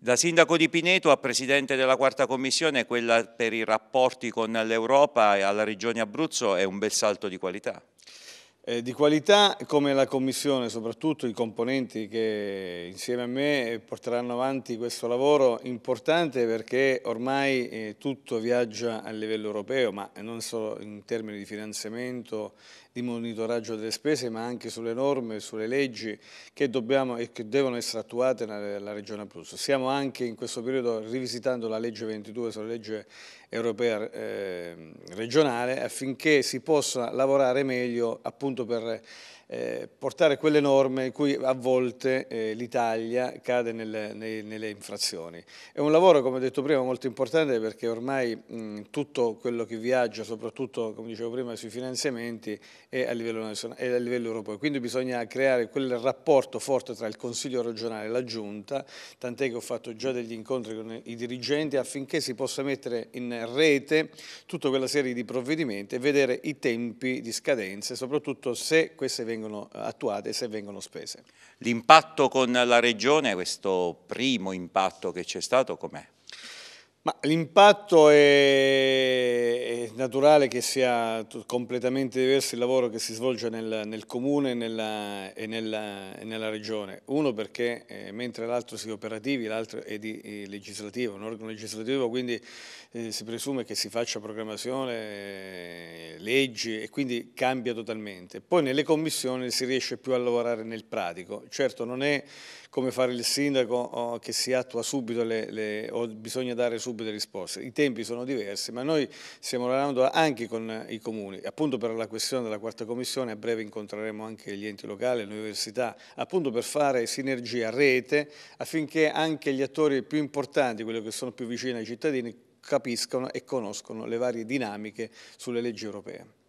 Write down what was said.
Da sindaco di Pineto a presidente della quarta commissione, quella per i rapporti con l'Europa e alla regione Abruzzo è un bel salto di qualità eh, di qualità, come la Commissione, soprattutto i componenti che insieme a me porteranno avanti questo lavoro importante perché ormai eh, tutto viaggia a livello europeo, ma non solo in termini di finanziamento, di monitoraggio delle spese, ma anche sulle norme, sulle leggi che dobbiamo e che devono essere attuate nella Regione Abruzzo. Stiamo anche in questo periodo rivisitando la legge 22 sulla legge europea eh, regionale affinché si possa lavorare meglio appunto appunto per eh, portare quelle norme in cui a volte eh, l'Italia cade nel, nei, nelle infrazioni. È un lavoro, come ho detto prima, molto importante perché ormai mh, tutto quello che viaggia, soprattutto come dicevo prima, sui finanziamenti, è a livello, nazionale, è a livello europeo. Quindi bisogna creare quel rapporto forte tra il Consiglio regionale e la Giunta, tant'è che ho fatto già degli incontri con i dirigenti affinché si possa mettere in rete tutta quella serie di provvedimenti e vedere i tempi di scadenza, soprattutto se queste vengono vengono eh, attuate e se vengono spese. L'impatto con la Regione, questo primo impatto che c'è stato, com'è? l'impatto è, naturale che sia completamente diverso il lavoro che si svolge nel, nel comune e nella, e, nella, e nella, regione. Uno perché eh, mentre l'altro si è operativi, l'altro è di è eh, legislativo, un organo legislativo, quindi eh, si presume che si faccia programmazione, eh, leggi e quindi cambia totalmente. Poi nelle commissioni si riesce più a lavorare nel pratico. Certo non è come fare il sindaco oh, che si attua subito le, le, o bisogna dare subito subito risposte. I tempi sono diversi, ma noi stiamo lavorando anche con i comuni, appunto per la questione della quarta commissione, a breve incontreremo anche gli enti locali, le università, appunto per fare sinergia, rete, affinché anche gli attori più importanti, quelli che sono più vicini ai cittadini, capiscano e conoscono le varie dinamiche sulle leggi europee.